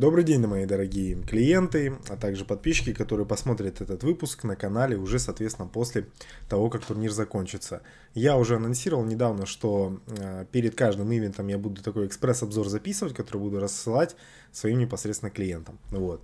Добрый день, мои дорогие клиенты, а также подписчики, которые посмотрят этот выпуск на канале уже, соответственно, после того, как турнир закончится. Я уже анонсировал недавно, что э, перед каждым ивентом я буду такой экспресс-обзор записывать, который буду рассылать своим непосредственно клиентам. Вот.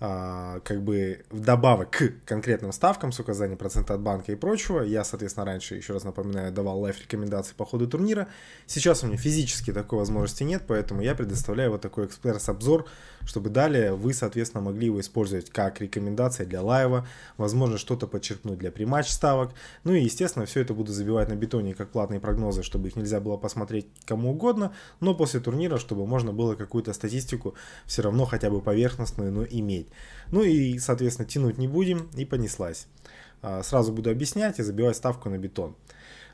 А, как бы в добавок к конкретным ставкам с указанием процента от банка и прочего. Я, соответственно, раньше, еще раз напоминаю, давал лайф-рекомендации по ходу турнира. Сейчас у меня физически такой возможности нет, поэтому я предоставляю вот такой экспресс-обзор, чтобы далее вы, соответственно, могли его использовать как рекомендации для лайва, возможно, что-то подчеркнуть для приматч ставок. Ну и, естественно, все это буду забивать на бетоне как платные прогнозы, чтобы их нельзя было посмотреть кому угодно, но после турнира, чтобы можно было какую-то статистику все равно хотя бы поверхностную, но иметь окей. Ну и, соответственно, тянуть не будем, и понеслась. А, сразу буду объяснять и забивать ставку на бетон.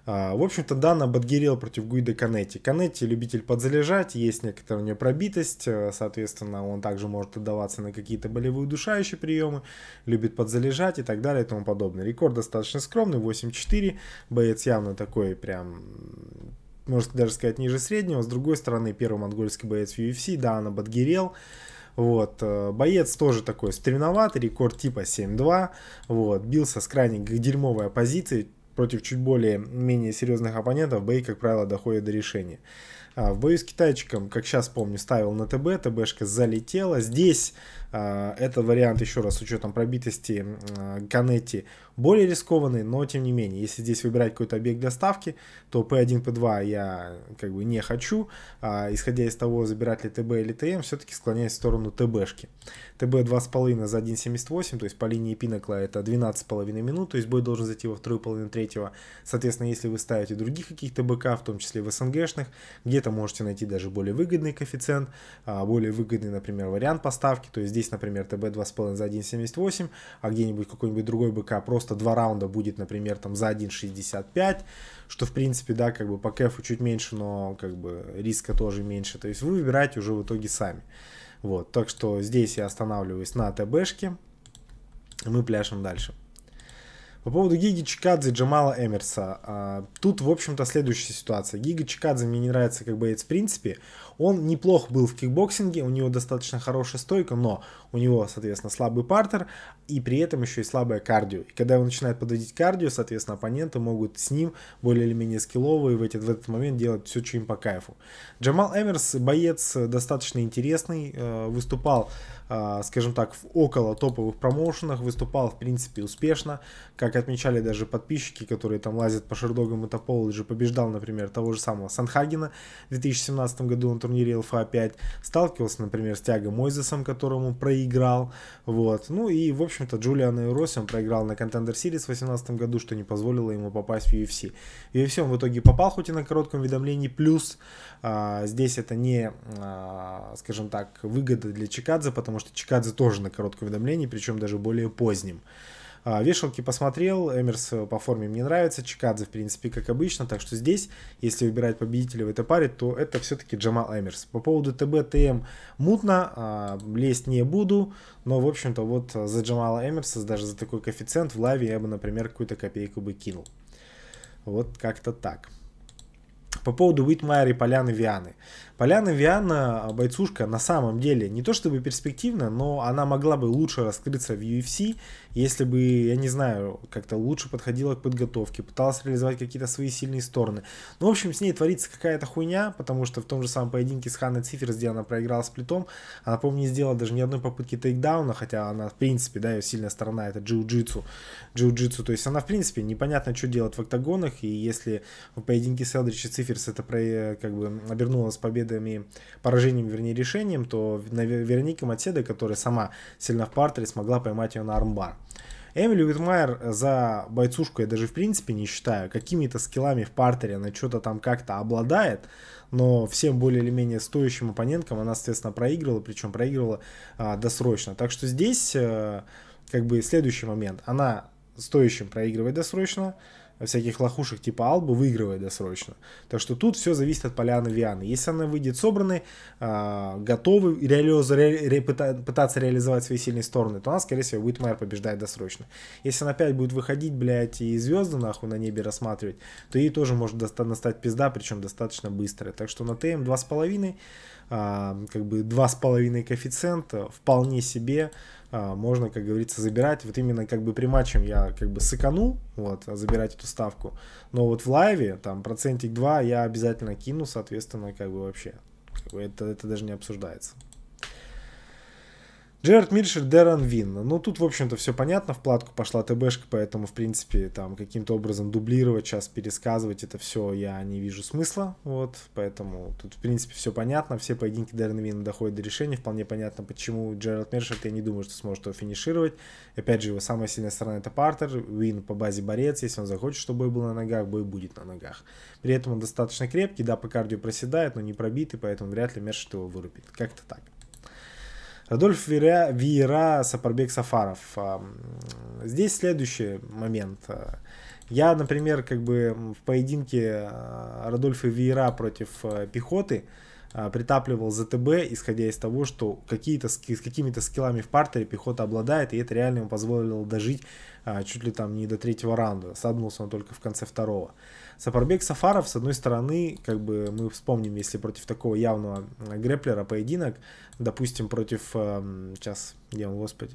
А, в общем-то, Дана Бадгирел против Гуида Канетти. Канетти любитель подзалежать, есть некоторая у нее пробитость, э, соответственно, он также может отдаваться на какие-то болевые удушающие приемы, любит подзалежать и так далее и тому подобное. Рекорд достаточно скромный, 8-4, боец явно такой прям можно даже сказать, ниже среднего. С другой стороны, первый монгольский боец в UFC, да, она Бадгирел, вот. Э, боец тоже такой стремноватый, рекорд типа 7-2. Вот. Бился с крайне дерьмовой оппозиции против чуть более менее серьезных оппонентов бои как правило, доходят до решения. А, в бою с китайчиком, как сейчас помню, ставил на ТБ, ТБшка залетела. Здесь а, этот вариант, еще раз, с учетом пробитости а, Канетти, более рискованный, но тем не менее, если здесь выбирать какой-то объект для ставки, то P1, P2 я как бы не хочу. А, исходя из того, забирать ли ТБ или ТМ, все-таки склоняюсь в сторону ТБшки. ТБ 2,5 за 1,78, то есть по линии Пинокла это 12,5 минут, то есть бой должен зайти во вторую половину третьего. Соответственно, если вы ставите других каких-то БК, в том числе в СНГшных, где там можете найти даже более выгодный коэффициент, а, более выгодный, например, вариант поставки. То есть здесь, например, ТБ 2,5 за 1,78, а где-нибудь какой-нибудь другой БК просто два раунда будет, например, там за 1,65, что, в принципе, да, как бы по кэфу чуть меньше, но как бы риска тоже меньше. То есть вы выбираете уже в итоге сами. Вот, так что здесь я останавливаюсь на ТБшке, мы пляшем дальше. По поводу Гиги Чикадзе и Джамала Эмерса. А, тут, в общем-то, следующая ситуация. Гига Чикадзе мне не нравится как боец в принципе. Он неплохо был в кикбоксинге, у него достаточно хорошая стойка, но у него, соответственно, слабый партер, и при этом еще и слабое кардио. И когда он начинает подводить кардио, соответственно, оппоненты могут с ним более или менее скилловые в эти в этот момент делать все, что им по кайфу. Джамал Эмерс боец достаточно интересный, э, выступал, э, скажем так, в около топовых промоушенах, выступал, в принципе, успешно. Как отмечали даже подписчики, которые там лазят по шердогам и тополу, же побеждал, например, того же самого Санхагена в 2017 году на турнире ЛФА 5. Сталкивался, например, с Тяго Мойзесом, которому проиграл. Вот. Ну и, в общем, общем-то, Джулиан Росси он проиграл на Contender Series в 2018 году, что не позволило ему попасть в UFC. В UFC он в итоге попал, хоть и на коротком уведомлении, плюс а, здесь это не, а, скажем так, выгода для Чикадзе, потому что Чикадзе тоже на коротком уведомлении, причем даже более поздним. А, вешалки посмотрел, Эмерс э, по форме мне нравится, Чикадзе, в принципе, как обычно, так что здесь, если выбирать победителя в этой паре, то это все-таки Джамал Эмерс. По поводу ТБТМ мутно, а, лезть не буду, но, в общем-то, вот за Джамала Эмерса, даже за такой коэффициент в лаве я бы, например, какую-то копейку бы кинул. Вот как-то так. По поводу Уитмайера и Поляны Вианы. Поляна Виана, а, бойцушка, на самом деле не то чтобы перспективна, но она могла бы лучше раскрыться в UFC, если бы, я не знаю, как-то лучше подходила к подготовке, пыталась реализовать какие-то свои сильные стороны. Ну, в общем, с ней творится какая-то хуйня, потому что в том же самом поединке с Ханной Цифер, где она проиграла с плитом, она, помню, не сделала даже ни одной попытки тейкдауна, хотя она, в принципе, да, ее сильная сторона, это джиу-джитсу. Джиу-джитсу, то есть она, в принципе, непонятно, что делать в октагонах, и если в поединке с Элдрич Циферс это про, э, как бы обернулось победами, поражением, вернее, решением, то на Вероника Матседа, которая сама сильно в партере, смогла поймать ее на армбар. Эмили Уитмайер э, за бойцушку я даже в принципе не считаю. Какими-то скиллами в партере она что-то там как-то обладает, но всем более или менее стоящим оппоненткам она, соответственно, проигрывала, причем проигрывала а, досрочно. Так что здесь, а, как бы, следующий момент. Она стоящим проигрывает досрочно, всяких лохушек типа Албы выигрывает досрочно. Так что тут все зависит от поляны Вианы. Если она выйдет собранной, а, готовы реализ, пытаться реализовать свои сильные стороны, то она, скорее всего, Уитмайер побеждает досрочно. Если она опять будет выходить, блядь, и звезды нахуй на небе рассматривать, то ей тоже может доста- настать пизда, причем достаточно быстро. Так что на ТМ 2,5 а, как бы 2,5 коэффициента вполне себе а, можно, как говорится, забирать. Вот именно как бы при матчем я как бы сыканул, вот, а забирать эту ставку. Но вот в лайве, там, процентик 2 я обязательно кину, соответственно, как бы вообще. Это, это даже не обсуждается. Джерард Митчелл, Дэрон Винна. Ну, тут, в общем-то, все понятно. В платку пошла ТБшка, поэтому, в принципе, там каким-то образом дублировать, сейчас пересказывать это все я не вижу смысла. Вот, поэтому тут, в принципе, все понятно. Все поединки Дэрона Винна доходят до решения. Вполне понятно, почему Джерард Митчелл, я не думаю, что сможет его финишировать. Опять же, его самая сильная сторона это партер. Вин по базе борец. Если он захочет, чтобы бой был на ногах, бой будет на ногах. При этом он достаточно крепкий, да, по кардио проседает, но не пробитый, поэтому вряд ли Мершет его вырубит. Как-то так. Радольф Вера, Вера Сапарбек Сафаров. Здесь следующий момент. Я, например, как бы в поединке а, Радольфа Вера против э, пехоты, а, притапливал ЗТБ, исходя из того, что какие-то, с какими-то скиллами в партере пехота обладает, и это реально ему позволило дожить а, чуть ли там не до третьего раунда. Саднулся он только в конце второго. Сапарбек Сафаров, с одной стороны, как бы мы вспомним, если против такого явного а, греплера поединок, допустим, против, эм, сейчас, где он, господи,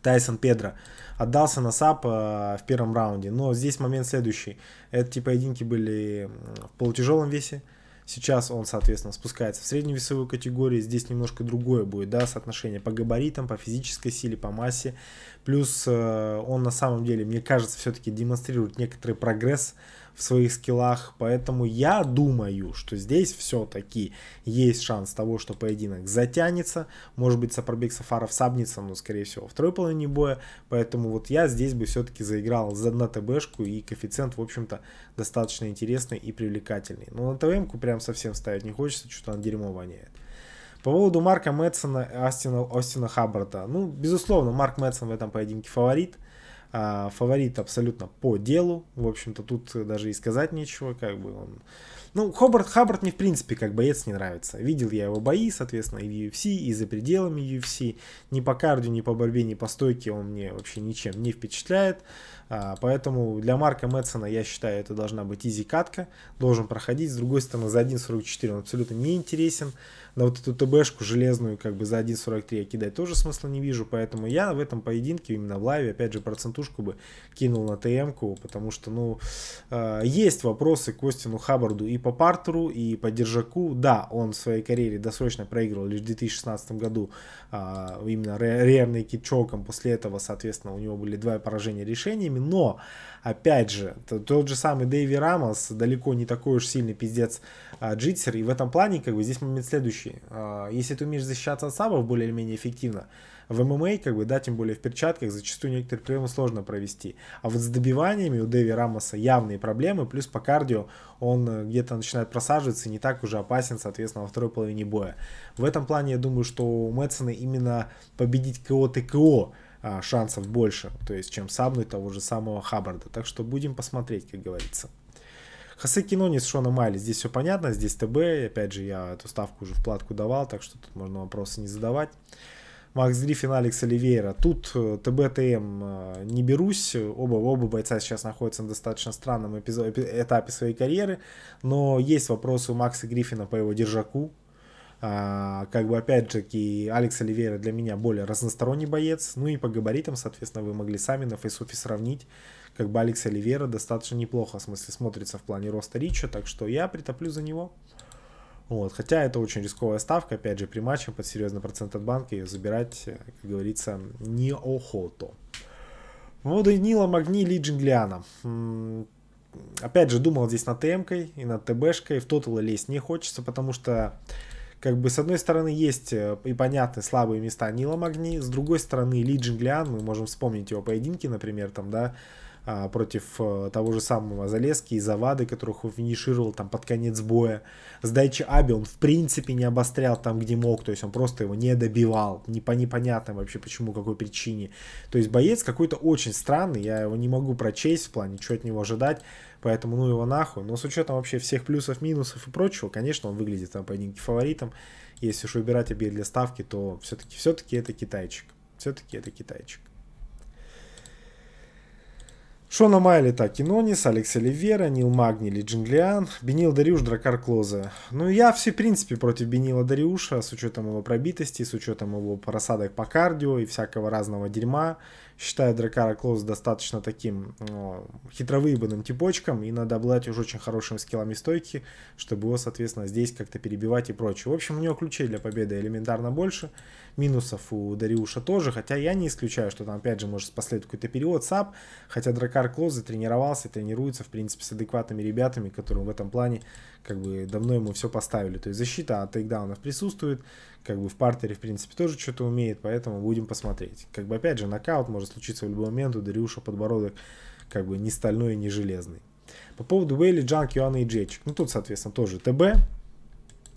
Тайсон Педро отдался на САП э, в первом раунде. Но здесь момент следующий. Это типа поединки были в полутяжелом весе, Сейчас он, соответственно, спускается в средневесовую категорию. Здесь немножко другое будет, да, соотношение по габаритам, по физической силе, по массе, Плюс э, он на самом деле, мне кажется, все-таки демонстрирует некоторый прогресс в своих скиллах. Поэтому я думаю, что здесь все-таки есть шанс того, что поединок затянется. Может быть, Сапробек Сафаров сабнется, но, скорее всего, в второй половине боя. Поэтому вот я здесь бы все-таки заиграл за на ТБшку, и коэффициент, в общем-то, достаточно интересный и привлекательный. Но на ТВМку прям совсем ставить не хочется, что-то она дерьмо воняет. По поводу Марка Мэтсона и Остина, Остина Хаббарда. Ну, безусловно, Марк Мэтсон в этом поединке фаворит. А, фаворит абсолютно по делу. В общем-то, тут даже и сказать нечего. Как бы он... Ну, Хобарт, Хаббард мне, в принципе, как боец не нравится. Видел я его бои, соответственно, и в UFC, и за пределами UFC. Ни по кардио, ни по борьбе, ни по стойке он мне вообще ничем не впечатляет. А, поэтому для Марка Мэтсона, я считаю, это должна быть изи-катка. Должен проходить. С другой стороны, за 1.44 он абсолютно не интересен. На вот эту ТБшку железную как бы за 1.43 я кидать тоже смысла не вижу. Поэтому я в этом поединке, именно в лайве, опять же, процентушку бы кинул на ТМ-ку. Потому что, ну, а, есть вопросы к Костину Хаббарду и по партеру, и по держаку. Да, он в своей карьере досрочно проиграл лишь в 2016 году а, именно реальный китчоком. После этого, соответственно, у него были два поражения решениями словами, но, опять же, тот же самый Дэви Рамос далеко не такой уж сильный пиздец а, джитсер, и в этом плане, как бы, здесь момент следующий. А, если ты умеешь защищаться от сабов более-менее эффективно, в ММА, как бы, да, тем более в перчатках, зачастую некоторые приемы сложно провести. А вот с добиваниями у Дэви Рамоса явные проблемы, плюс по кардио он э, где-то начинает просаживаться и не так уже опасен, соответственно, во второй половине боя. В этом плане я думаю, что у Мэтсона именно победить КО-ТКО а, шансов больше, то есть, чем сабнуть того же самого Хаббарда. Так что будем посмотреть, как говорится. Хосе не с Шоном Майли, здесь все понятно, здесь ТБ, опять же, я эту ставку уже в платку давал, так что тут можно вопросы не задавать. Макс Гриффин, Алекс Оливейра. Тут э, ТБТМ э, не берусь. Оба, оба бойца сейчас находятся на достаточно странном эпизоде, этапе своей карьеры. Но есть вопросы у Макса Гриффина по его держаку. А, как бы, опять же, и Алекс Оливейра для меня более разносторонний боец. Ну и по габаритам, соответственно, вы могли сами на фейсофе сравнить. Как бы Алекс Оливейра достаточно неплохо, в смысле, смотрится в плане роста Рича. Так что я притоплю за него. Вот. Хотя это очень рисковая ставка. Опять же, при матче под серьезный процент от банка ее забирать, э, как говорится, неохоту. и Нила Магни Ли Джинглиана. Опять же, думал здесь над ТМ-кой и над ТБшкой. В тотала лезть не хочется, потому что как бы с одной стороны есть э, и понятны слабые места Нила Магни, с другой стороны Ли Джинглиан, мы можем вспомнить его поединки, например, там, да, а, против э, того же самого Залески и Завады, которых он финишировал там под конец боя. С Дайчи Аби он в принципе не обострял там, где мог, то есть он просто его не добивал, не по непонятным вообще почему, какой причине. То есть боец какой-то очень странный, я его не могу прочесть в плане, что от него ожидать поэтому ну его нахуй. Но с учетом вообще всех плюсов, минусов и прочего, конечно, он выглядит там поединке фаворитом. Если уж выбирать обе для ставки, то все-таки все это китайчик. Все-таки это китайчик. Шона Майли, так, Кинонис, Алекс Оливера, Нил Магни, Ли Джинглиан, Бенил Дариуш, Дракар Клозе. Ну, я все, в принципе, против Бенила Дариуша, с учетом его пробитости, с учетом его просадок по кардио и всякого разного дерьма считаю Дракара Клоус достаточно таким ну, хитровыебанным типочком, и надо обладать уже очень хорошими скиллами стойки, чтобы его, соответственно, здесь как-то перебивать и прочее. В общем, у него ключей для победы элементарно больше, минусов у Дариуша тоже, хотя я не исключаю, что там, опять же, может последует какой-то период САП, хотя Дракар Клоус затренировался тренируется, в принципе, с адекватными ребятами, которые в этом плане, как бы, давно ему все поставили. То есть защита от тейкдаунов присутствует, как бы в партере, в принципе, тоже что-то умеет, поэтому будем посмотреть. Как бы, опять же, нокаут может случиться в любой момент, у Дариуша подбородок как бы не стальной и не железный. По поводу Вейли, Джанк, Юана и Джейчик. Ну, тут, соответственно, тоже ТБ.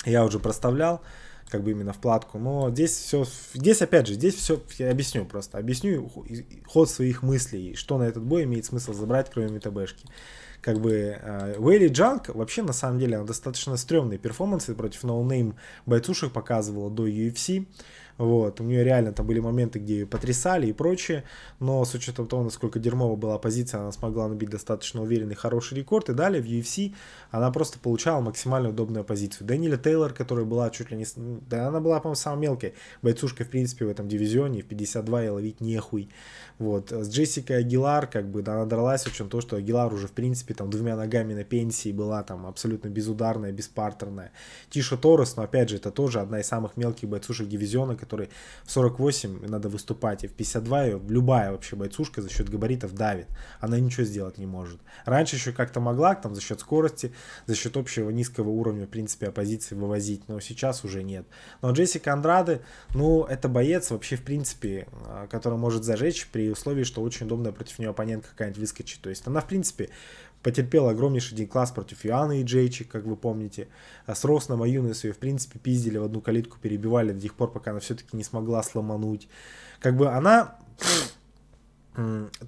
Я уже проставлял, как бы именно вкладку. Но здесь все, здесь опять же, здесь все, я объясню просто. Объясню ход своих мыслей, что на этот бой имеет смысл забрать, кроме ТБшки. Как бы Уэйли Джанк вообще на самом деле она достаточно стрёмные перформансы против ноунейм бойцушек показывала до UFC. Вот, у нее реально там были моменты, где ее потрясали и прочее, но с учетом того, насколько дерьмова была позиция, она смогла набить достаточно уверенный хороший рекорд, и далее в UFC она просто получала максимально удобную позицию. Даниля Тейлор, которая была чуть ли не... Да, она была, по-моему, самой мелкой бойцушкой, в принципе, в этом дивизионе, в 52 и ловить нехуй. Вот, с Джессикой Агилар, как бы, да она дралась, очень то, что Агилар уже, в принципе, там, двумя ногами на пенсии была, там, абсолютно безударная, беспартерная. Тиша Торрес, но, опять же, это тоже одна из самых мелких бойцушек дивизиона, который в 48 надо выступать, и в 52 ее любая вообще бойцушка за счет габаритов давит. Она ничего сделать не может. Раньше еще как-то могла, там, за счет скорости, за счет общего низкого уровня, в принципе, оппозиции вывозить, но сейчас уже нет. Но Джессика Андрады, ну, это боец вообще, в принципе, э, который может зажечь при условии, что очень удобно против нее оппонент какая-нибудь выскочит. То есть она, в принципе, потерпела огромнейший день класс против Юаны и Джейчи, как вы помните. Э, с Росном Аюнес ее, в принципе, пиздили в одну калитку, перебивали до тех пор, пока она все все-таки не смогла сломануть. Как бы она ну,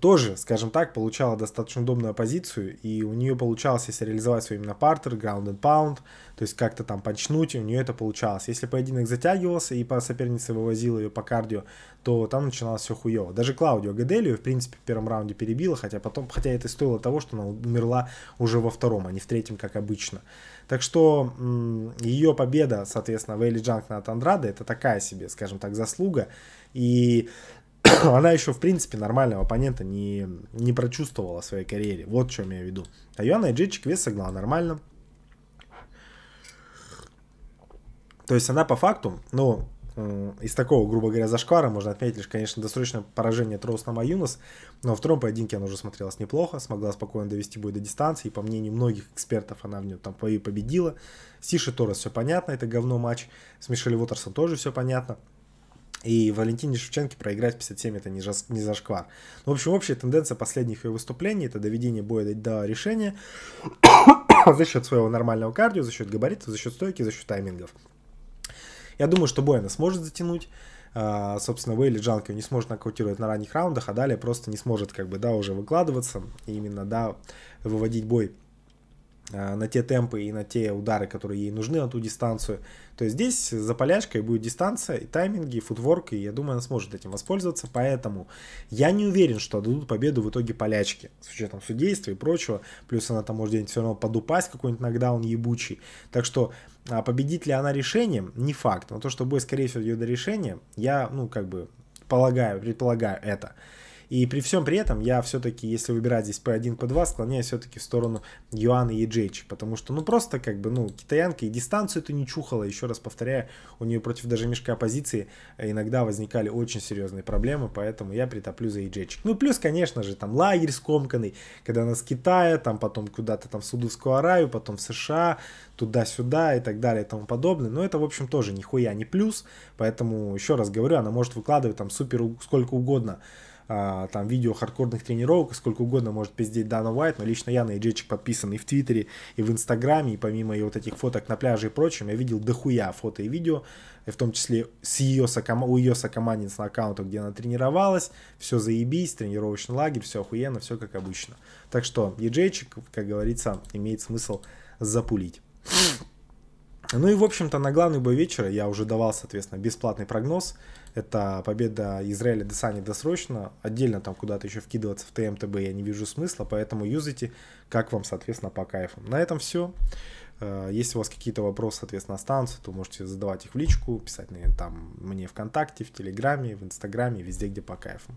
тоже, скажем так, получала достаточно удобную позицию, и у нее получалось, если реализовать свой именно партер, ground and pound, то есть как-то там почнуть, у нее это получалось. Если поединок затягивался и по сопернице вывозила ее по кардио, то там начиналось все хуево. Даже Клаудио Гаделию, в принципе, в первом раунде перебила, хотя потом, хотя это стоило того, что она умерла уже во втором, а не в третьем, как обычно. Так что ее победа, соответственно, Вейли Джанк над Андрада, это такая себе, скажем так, заслуга. И она еще, в принципе, нормального оппонента не, не прочувствовала в своей карьере. Вот в чем я веду. А Йоанна Эджичик вес согнала нормально. То есть она по факту, ну, э, из такого, грубо говоря, зашквара можно отметить лишь, конечно, досрочное поражение Троус на Маюнус, но во втором поединке она уже смотрелась неплохо, смогла спокойно довести бой до дистанции, и по мнению многих экспертов она в нем там победила. Сиши Торрес все понятно, это говно матч, с Мишель Уотерсон тоже все понятно. И Валентине Шевченко проиграть 57 это не, за, не зашквар. Ну, в общем, общая тенденция последних ее выступлений это доведение боя до решения за счет своего нормального кардио, за счет габаритов, за счет стойки, за счет таймингов. Я думаю, что бой она сможет затянуть. Uh, собственно, Уэйли Джанки не сможет нокаутировать на ранних раундах, а далее просто не сможет, как бы, да, уже выкладываться именно, да, выводить бой Э, на те темпы и на те удары, которые ей нужны, на ту дистанцию. То есть здесь за полячкой будет дистанция, и тайминги, и футворк, и я думаю, она сможет этим воспользоваться. Поэтому я не уверен, что дадут победу в итоге полячки, с учетом судейства и прочего. Плюс она там может где-нибудь все равно подупасть, какой-нибудь нокдаун ебучий. Так что а ли она решением, не факт. Но то, что бой, скорее всего, ее до решения, я, ну, как бы, полагаю, предполагаю это. И при всем при этом я все-таки, если выбирать здесь P1, P2, склоняюсь все-таки в сторону Юана и Джейчи, потому что, ну, просто как бы, ну, китаянка и дистанцию это не чухала, еще раз повторяю, у нее против даже мешка оппозиции иногда возникали очень серьезные проблемы, поэтому я притоплю за Иджечек. Ну, плюс, конечно же, там лагерь скомканный, когда она с Китая, там потом куда-то там в Судовскую Аравию, потом в США, туда-сюда и так далее и тому подобное. Но это, в общем, тоже нихуя не плюс, поэтому, еще раз говорю, она может выкладывать там супер сколько угодно а, там видео хардкорных тренировок, сколько угодно может пиздеть Дана Уайт, но лично я на AJ подписан и в Твиттере, и в Инстаграме, и помимо ее вот этих фоток на пляже и прочем, я видел дохуя фото и видео, и в том числе с ее соком... у ее сокомандниц на аккаунта, где она тренировалась, все заебись, тренировочный лагерь, все охуенно, все как обычно. Так что EJ, как говорится, имеет смысл запулить. Ну и, в общем-то, на главный бой вечера я уже давал, соответственно, бесплатный прогноз. Это победа Израиля Десани досрочно. Отдельно там куда-то еще вкидываться в ТМТБ я не вижу смысла, поэтому юзайте, как вам, соответственно, по кайфу. На этом все. Э, если у вас какие-то вопросы, соответственно, останутся, то можете задавать их в личку, писать там мне ВКонтакте, в Телеграме, в Инстаграме, везде, где по кайфу.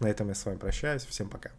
На этом я с вами прощаюсь. Всем пока.